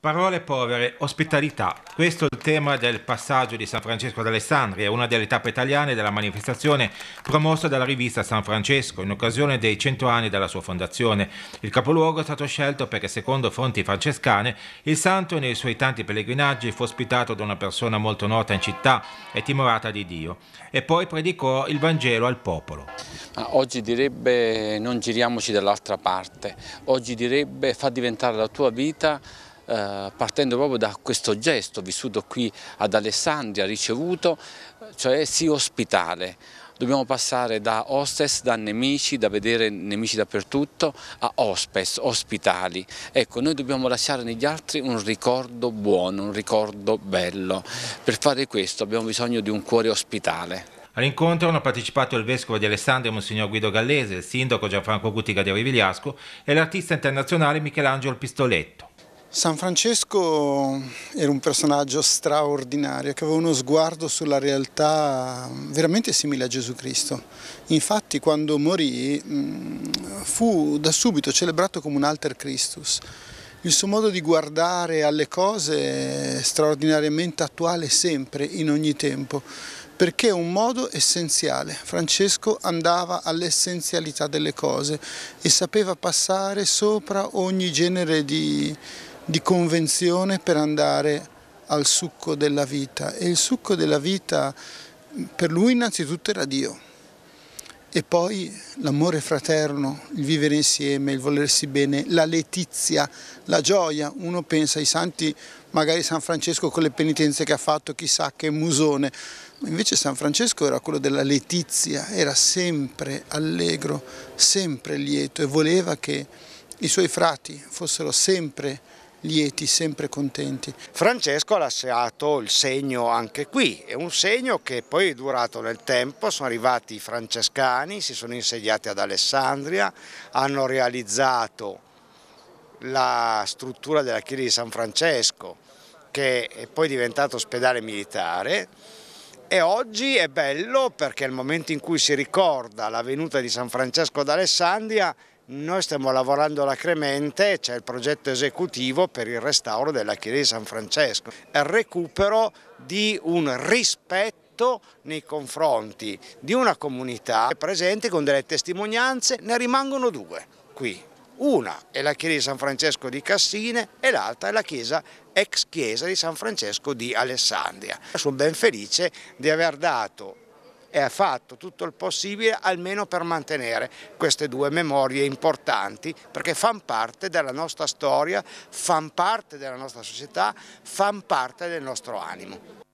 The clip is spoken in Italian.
Parole povere, ospitalità. Questo è il tema del passaggio di San Francesco ad Alessandria, una delle tappe italiane della manifestazione promossa dalla rivista San Francesco in occasione dei cento anni della sua fondazione. Il capoluogo è stato scelto perché, secondo fonti francescane, il santo nei suoi tanti pellegrinaggi fu ospitato da una persona molto nota in città e timorata di Dio. E poi predicò il Vangelo al popolo. Oggi direbbe non giriamoci dall'altra parte, oggi direbbe fa diventare la tua vita eh, partendo proprio da questo gesto vissuto qui ad Alessandria, ricevuto, cioè sii ospitale. Dobbiamo passare da hostess, da nemici, da vedere nemici dappertutto, a hospes, ospitali. Ecco, noi dobbiamo lasciare negli altri un ricordo buono, un ricordo bello. Per fare questo abbiamo bisogno di un cuore ospitale. All'incontro hanno partecipato il vescovo di Alessandria, Monsignor Guido Gallese, il sindaco Gianfranco Gutiga di Avigliasco e l'artista internazionale Michelangelo Pistoletto. San Francesco era un personaggio straordinario che aveva uno sguardo sulla realtà veramente simile a Gesù Cristo. Infatti quando morì mm, fu da subito celebrato come un alter Christus. Il suo modo di guardare alle cose è straordinariamente attuale sempre, in ogni tempo, perché è un modo essenziale. Francesco andava all'essenzialità delle cose e sapeva passare sopra ogni genere di di convenzione per andare al succo della vita e il succo della vita per lui innanzitutto era Dio e poi l'amore fraterno, il vivere insieme, il volersi bene, la letizia, la gioia. Uno pensa ai santi, magari San Francesco con le penitenze che ha fatto, chissà che musone. Invece San Francesco era quello della letizia, era sempre allegro, sempre lieto e voleva che i suoi frati fossero sempre lieti, sempre contenti. Francesco ha lasciato il segno anche qui, è un segno che poi è durato nel tempo, sono arrivati i francescani, si sono insediati ad Alessandria, hanno realizzato la struttura della chiesa di San Francesco che è poi diventato ospedale militare e oggi è bello perché è il momento in cui si ricorda la venuta di San Francesco d'Alessandria noi stiamo lavorando alla Cremente, c'è il progetto esecutivo per il restauro della chiesa di San Francesco, il recupero di un rispetto nei confronti di una comunità presente con delle testimonianze, ne rimangono due qui. Una è la chiesa di San Francesco di Cassine e l'altra è la chiesa ex chiesa di San Francesco di Alessandria. Sono ben felice di aver dato e ha fatto tutto il possibile almeno per mantenere queste due memorie importanti perché fanno parte della nostra storia, fanno parte della nostra società, fanno parte del nostro animo.